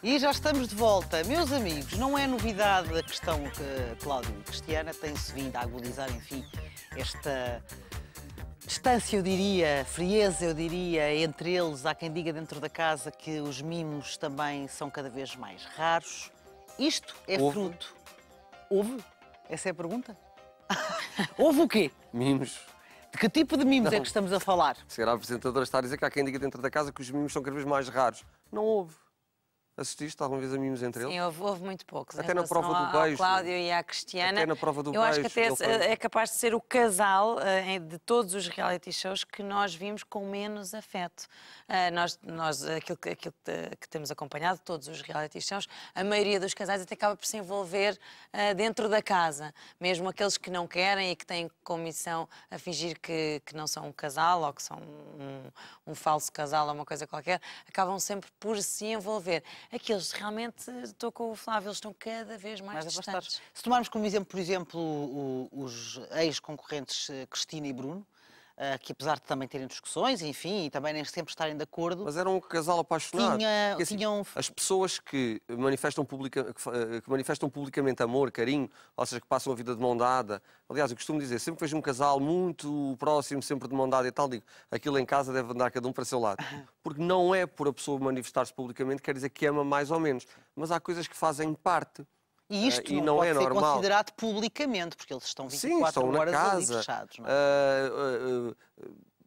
E já estamos de volta. Meus amigos, não é novidade a questão que Cláudio e Cristiana têm-se vindo a agudizar, enfim, esta distância, eu diria, frieza, eu diria, entre eles. Há quem diga dentro da casa que os mimos também são cada vez mais raros. Isto é fruto. Houve? Essa é a pergunta? Houve o quê? Mimos. De que tipo de mimos é não. é que estamos a falar? Se a apresentadora está a dizer que há quem diga dentro da casa que os mimos são cada vez mais raros. Não houve. Assististe alguma vez a mimos entre eles? Sim, houve, houve muito poucos. Até na prova do beijo. Ao Cláudio e à Cristiana. Até na prova do eu beijo. Eu acho que até é capaz de ser o casal uh, de todos os reality shows que nós vimos com menos afeto. Uh, nós, nós aquilo, aquilo que, que temos acompanhado, todos os reality shows, a maioria dos casais até acaba por se envolver uh, dentro da casa. Mesmo aqueles que não querem e que têm comissão a fingir que, que não são um casal ou que são um, um falso casal ou uma coisa qualquer, acabam sempre por se envolver aqueles realmente, estou com o Flávio, eles estão cada vez mais, mais distantes. Se tomarmos como exemplo, por exemplo, os ex-concorrentes eh, Cristina e Bruno, eh, que apesar de também terem discussões, enfim, e também nem sempre estarem de acordo. Mas era um casal apaixonado. Tinha, Porque, assim, tinham... As pessoas que manifestam, publica, eh, que manifestam publicamente amor, carinho, ou seja, que passam a vida de mão dada. Aliás, eu costumo dizer, sempre que vejo um casal muito próximo, sempre de mão dada e tal, digo, aquilo em casa deve andar cada um para o seu lado. Porque não é por a pessoa manifestar-se publicamente, quer dizer que ama mais ou menos. Mas há coisas que fazem parte. E eh, isto não, e não pode é ser normal. considerado publicamente, porque eles estão 24 Sim, estão horas casa. ali fechados. Uh, uh, uh,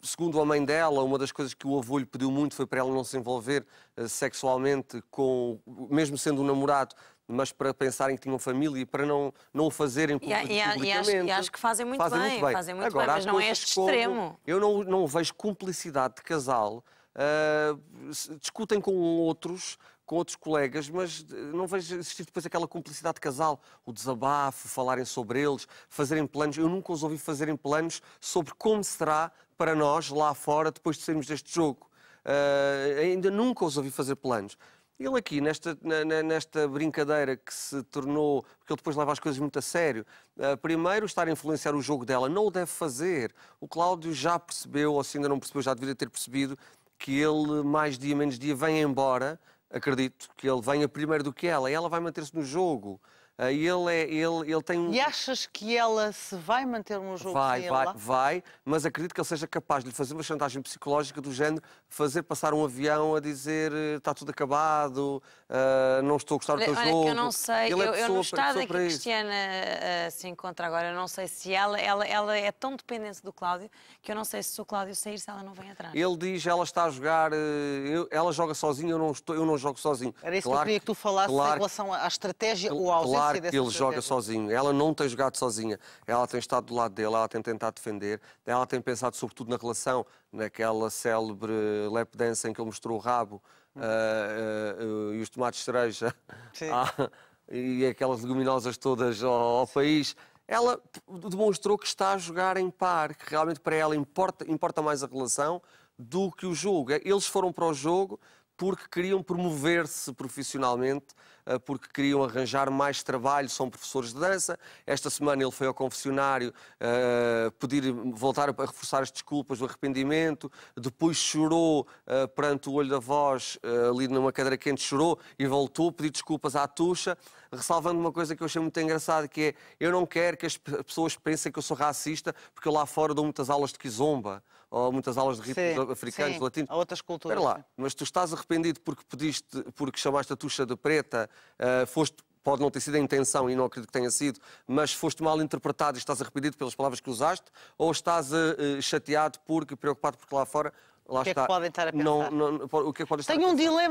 segundo a mãe dela, uma das coisas que o avô lhe pediu muito foi para ela não se envolver eh, sexualmente com, mesmo sendo um namorado, mas para pensarem que tinham família e para não, não o fazerem e, publicamente. E, e, acho, e, acho, que fazem muito, fazem bem, muito bem, fazem muito Agora, bem, mas não é este como, extremo. Eu não, não vejo cumplicidade de casal, uh, discutem com outros, com outros colegas, mas eh, não vejo existir depois aquela cumplicidade de casal, o desabafo, falarem sobre eles, fazerem planos. Eu nunca os ouvi fazerem planos sobre como será para nós lá fora depois de sairmos deste jogo. Uh, ainda nunca os ouvi fazer planos. Ele aqui, nesta, nesta brincadeira que se tornou, porque ele depois leva as coisas muito a sério, eh, primeiro estar a influenciar o jogo dela, não o deve fazer. O Cláudio já percebeu, ou se ainda não percebeu, já deveria ter percebido, que ele, mais dia menos dia, vem embora, acredito que ele venha primeiro do que ela. E ela vai manter-se no jogo. Ah, ele, é, ele, ele tem um... E achas que ela se vai manter no jogo Vai, vai, vai, mas acredito que ele seja capaz de lhe fazer uma chantagem psicológica do género fazer passar um avião a dizer está eh, tudo acabado, uh, não estou a gostar do teu jogo. que eu não sei, ele é eu, é pessoa, eu no estado em que a Cristiana uh, se encontra agora, eu não sei se ela, ela, ela é tão dependente do Cláudio que eu não sei se o Cláudio sair, se ela não vem atrás. Ele diz, ela está a jogar, uh, eu, ela joga sozinha, eu não, estou, eu não jogo sozinho. Era isso que eu queria que tu falasses em relação à estratégia ou ao claro que ele joga sozinho. Ela não tem jogado sozinha. Ela tem estado do lado dele, ela tem tentado defender, ela tem pensado sobretudo na relação, naquela célebre lap dance em que ele mostrou o rabo uhum. uh, uh, uh, e os tomates cereja ah, e aquelas leguminosas todas ao, ao país ela demonstrou que está a jogar em par, que realmente para ela importa, importa mais a relação do que o jogo. Eles foram para o jogo porque queriam promover-se profissionalmente, eh, porque queriam arranjar mais trabalho, são professores de dança. Esta semana ele foi ao confessionário uh, pedir, voltar a reforçar as desculpas do arrependimento, depois chorou uh, perante o olho da voz, uh, ali numa cadeira quente, chorou e voltou pedir desculpas à tuxa, ressalvando uma coisa que eu achei muito engraçada, que é, eu não quero que as pessoas pensem que eu sou racista, porque eu lá fora dou muitas aulas de kizomba, ou muitas aulas de ritmos sim, africanos, sim, latinos. A outras culturas. Espera lá, mas tu estás arrependido porque pediste, porque chamaste a tuxa de preta eh, foste pode não ter sido a intenção e não acredito que tenha sido, mas foste mal interpretado e estás arrependido pelas palavras que usaste, ou estás uh, chateado porque preocupado porque lá fora, lá o que está, é que podem estar a pensar? Não, não, o que é que estar Tenho um dilema